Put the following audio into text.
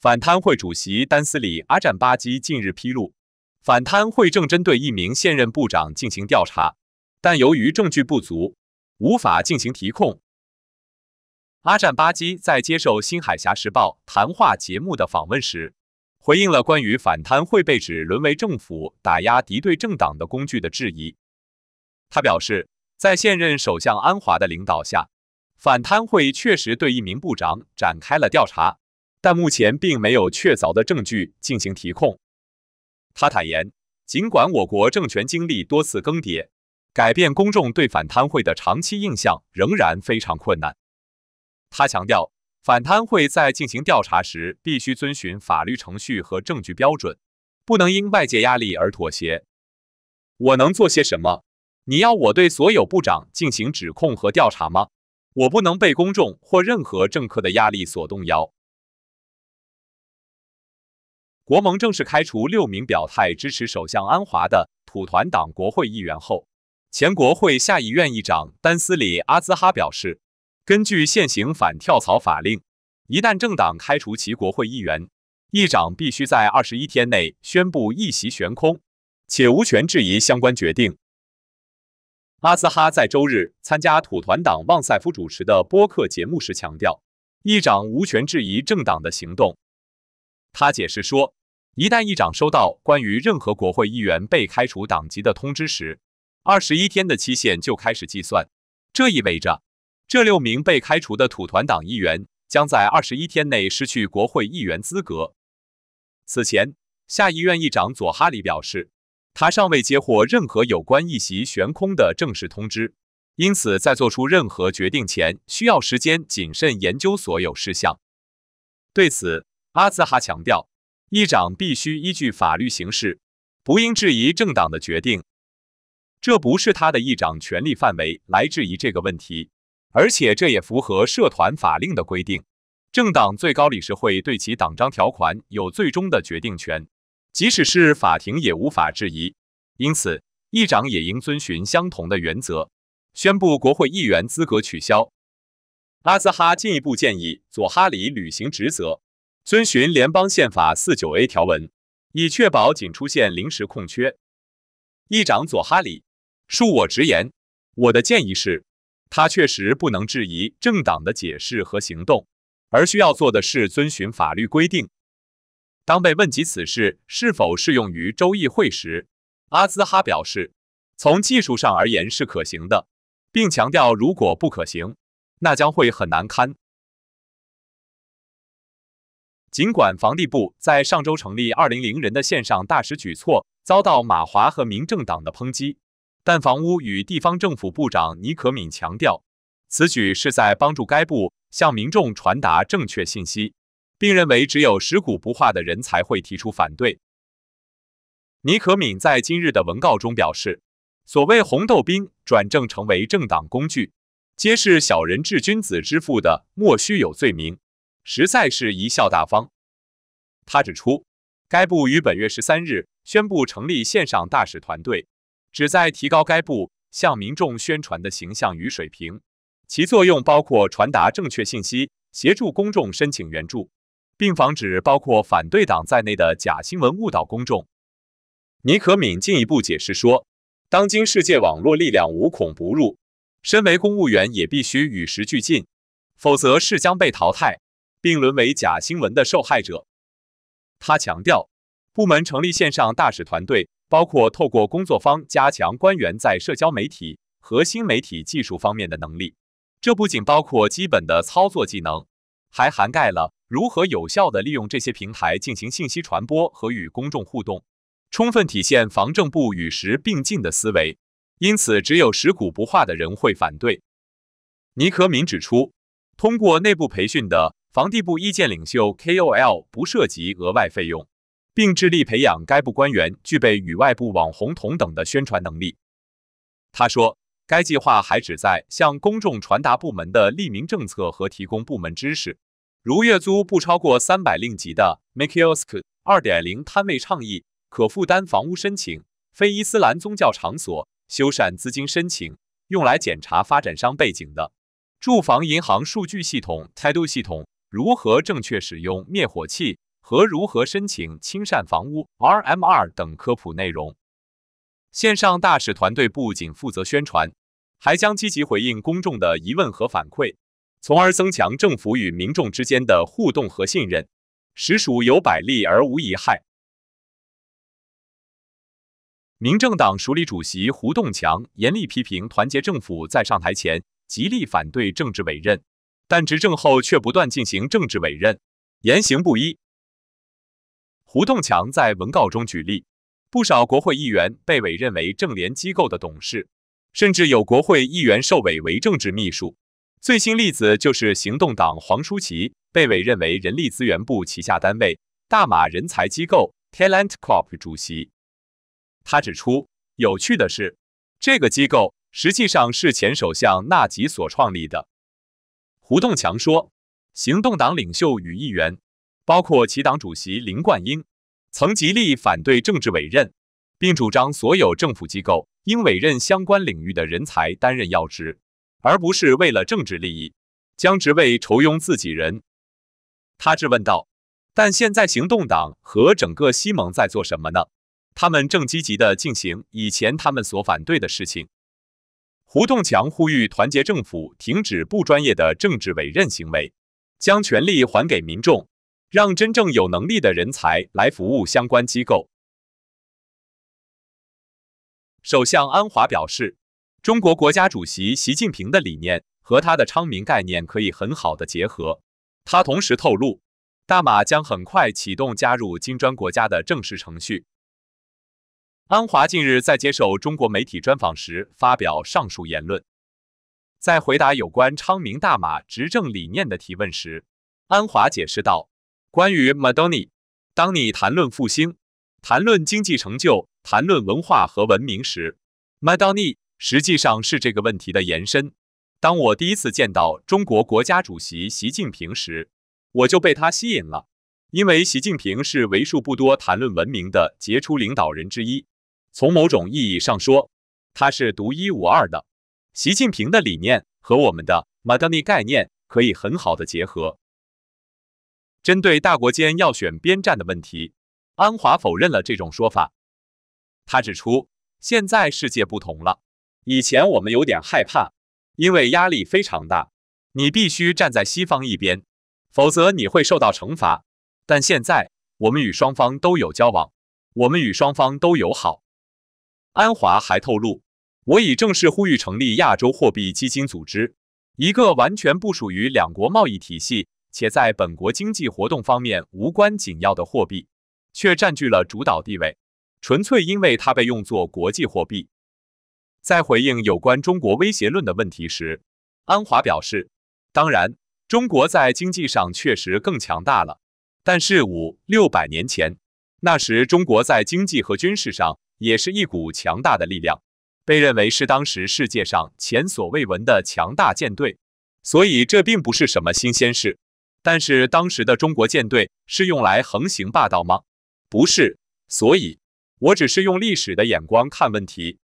反贪会主席丹斯里阿占巴基近日披露，反贪会正针对一名现任部长进行调查，但由于证据不足，无法进行提控。阿占巴基在接受《新海峡时报》谈话节目的访问时，回应了关于反贪会被指沦为政府打压敌对政党的工具的质疑。他表示，在现任首相安华的领导下，反贪会确实对一名部长展开了调查。但目前并没有确凿的证据进行提控。他坦言，尽管我国政权经历多次更迭，改变公众对反贪会的长期印象仍然非常困难。他强调，反贪会在进行调查时必须遵循法律程序和证据标准，不能因外界压力而妥协。我能做些什么？你要我对所有部长进行指控和调查吗？我不能被公众或任何政客的压力所动摇。国盟正式开除六名表态支持首相安华的土团党国会议员后，前国会下议院议长丹斯里阿兹哈表示，根据现行反跳槽法令，一旦政党开除其国会议员，议长必须在二十一天内宣布议席悬空，且无权质疑相关决定。阿兹哈在周日参加土团党旺塞夫主持的播客节目时强调，议长无权质疑政党的行动。他解释说。一旦议长收到关于任何国会议员被开除党籍的通知时，二十一天的期限就开始计算。这意味着这六名被开除的土团党议员将在二十一天内失去国会议员资格。此前，下议院议长佐哈里表示，他尚未接获任何有关议席悬空的正式通知，因此在做出任何决定前，需要时间谨慎研究所有事项。对此，阿兹哈强调。议长必须依据法律行事，不应质疑政党的决定，这不是他的议长权力范围来质疑这个问题，而且这也符合社团法令的规定。政党最高理事会对其党章条款有最终的决定权，即使是法庭也无法质疑，因此议长也应遵循相同的原则，宣布国会议员资格取消。阿兹哈进一步建议佐哈里履行职责。遵循联邦宪法四九 A 条文，以确保仅出现临时空缺。议长佐哈里，恕我直言，我的建议是，他确实不能质疑政党的解释和行动，而需要做的是遵循法律规定。当被问及此事是否适用于州议会时，阿兹哈表示，从技术上而言是可行的，并强调如果不可行，那将会很难堪。尽管房地部在上周成立200人的线上大使举措遭到马华和民政党的抨击，但房屋与地方政府部长尼可敏强调，此举是在帮助该部向民众传达正确信息，并认为只有食古不化的人才会提出反对。尼可敏在今日的文告中表示，所谓“红豆兵”转正成为政党工具，皆是小人治君子之父的莫须有罪名。实在是贻笑大方。他指出，该部于本月十三日宣布成立线上大使团队，旨在提高该部向民众宣传的形象与水平。其作用包括传达正确信息，协助公众申请援助，并防止包括反对党在内的假新闻误导公众。尼可敏进一步解释说，当今世界网络力量无孔不入，身为公务员也必须与时俱进，否则是将被淘汰。并沦为假新闻的受害者。他强调，部门成立线上大使团队，包括透过工作方加强官员在社交媒体和新媒体技术方面的能力。这不仅包括基本的操作技能，还涵盖了如何有效地利用这些平台进行信息传播和与公众互动，充分体现防政部与时并进的思维。因此，只有食古不化的人会反对。尼克敏指出，通过内部培训的。房地部意见领袖 KOL 不涉及额外费用，并致力培养该部官员具备与外部网红同等的宣传能力。他说，该计划还旨在向公众传达部门的利民政策和提供部门知识，如月租不超过三百令吉的 Makiosk 2.0摊位倡议，可负担房屋申请、非伊斯兰宗教场所修缮资金申请，用来检查发展商背景的住房银行数据系统态度系统。如何正确使用灭火器和如何申请清善房屋 （RMR） 等科普内容。线上大使团队不仅负责宣传，还将积极回应公众的疑问和反馈，从而增强政府与民众之间的互动和信任，实属有百利而无一害。民政党署理主席胡栋强严厉批评团结政府在上台前极力反对政治委任。但执政后却不断进行政治委任，言行不一。胡栋强在文告中举例，不少国会议员被委任为政联机构的董事，甚至有国会议员受委为政治秘书。最新例子就是行动党黄舒淇被委任为人力资源部旗下单位大马人才机构 TalentCorp 主席。他指出，有趣的是，这个机构实际上是前首相纳吉所创立的。胡栋强说，行动党领袖与议员，包括其党主席林冠英，曾极力反对政治委任，并主张所有政府机构应委任相关领域的人才担任要职，而不是为了政治利益将职位筹庸自己人。他质问道：“但现在行动党和整个西盟在做什么呢？他们正积极地进行以前他们所反对的事情。”胡栋强呼吁团结政府停止不专业的政治委任行为，将权力还给民众，让真正有能力的人才来服务相关机构。首相安华表示，中国国家主席习近平的理念和他的“昌明概念可以很好的结合。他同时透露，大马将很快启动加入金砖国家的正式程序。安华近日在接受中国媒体专访时发表上述言论。在回答有关“昌明大马”执政理念的提问时，安华解释道：“关于 m a d o n 尼，当你谈论复兴、谈论经济成就、谈论文化和文明时，m a d o n 尼实际上是这个问题的延伸。当我第一次见到中国国家主席习近平时，我就被他吸引了，因为习近平是为数不多谈论文明的杰出领导人之一。”从某种意义上说，它是独一无二的。习近平的理念和我们的马 n i 概念可以很好的结合。针对大国间要选边站的问题，安华否认了这种说法。他指出，现在世界不同了，以前我们有点害怕，因为压力非常大，你必须站在西方一边，否则你会受到惩罚。但现在我们与双方都有交往，我们与双方都友好。安华还透露，我已正式呼吁成立亚洲货币基金组织。一个完全不属于两国贸易体系，且在本国经济活动方面无关紧要的货币，却占据了主导地位，纯粹因为它被用作国际货币。在回应有关中国威胁论的问题时，安华表示：“当然，中国在经济上确实更强大了。但是五六百年前，那时中国在经济和军事上。”也是一股强大的力量，被认为是当时世界上前所未闻的强大舰队，所以这并不是什么新鲜事。但是当时的中国舰队是用来横行霸道吗？不是，所以我只是用历史的眼光看问题。